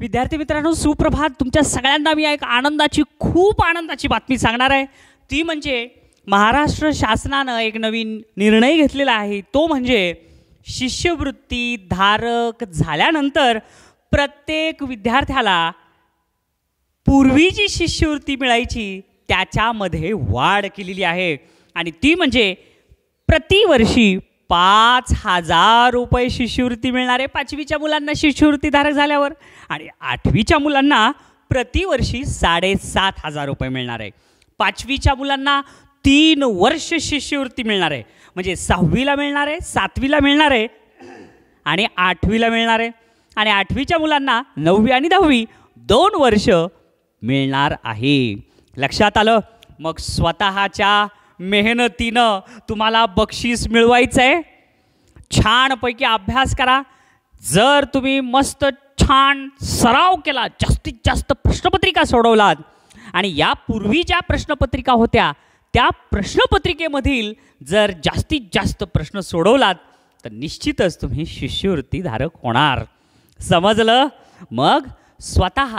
विद्यार्थी मित्रांनो सुप्रभात तुमच्या सगळ्यांना मी एक आनंदाची खूप आनंदाची बातमी सांगणार आहे ती म्हणजे महाराष्ट्र शासनानं एक नवीन निर्णय घेतलेला आहे तो म्हणजे शिष्यवृत्ती धारक झाल्यानंतर प्रत्येक विद्यार्थ्याला पूर्वी जी शिष्यवृत्ती मिळायची त्याच्यामध्ये वाढ केलेली आहे आणि ती म्हणजे प्रतिवर्षी पाच हजार रुपये शिष्यवृत्ती मिळणार आहे पाचवीच्या मुलांना शिष्यवृत्तीधारक झाल्यावर आणि आठवीच्या मुलांना प्रतिवर्षी साडेसात हजार रुपये मिळणार आहे पाचवीच्या मुलांना तीन वर्ष शिष्यवृत्ती मिळणार आहे म्हणजे सहावीला मिळणार आहे सातवीला मिळणार आहे आणि आठवीला मिळणार आहे आणि आठवीच्या मुलांना नववी आणि दहावी दोन वर्ष मिळणार आहे लक्षात आलं मग स्वतःच्या मेहनतीनं तुम्हाला बक्षीस मिळवायचं आहे छानपैकी अभ्यास करा जर तुम्ही मस्त छान सराव केला जास्तीत जास्त प्रश्नपत्रिका सोडवलात आणि यापूर्वी ज्या प्रश्नपत्रिका होत्या त्या प्रश्नपत्रिकेमधील जर जास्तीत जास्त प्रश्न सोडवलात तर निश्चितच तुम्ही शिष्यवृत्तीधारक होणार समजलं मग स्वतः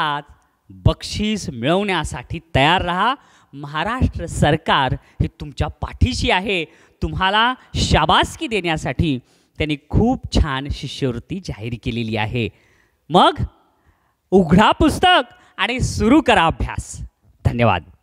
बक्षीस मिळवण्यासाठी तयार राहा महाराष्ट्र सरकार हे तुमच्या पाठीशी आहे तुम्हाला शाबासकी देण्यासाठी त्यांनी खूप छान शिष्यवृत्ती जाहीर केलेली आहे मग उघडा पुस्तक आणि सुरू करा अभ्यास धन्यवाद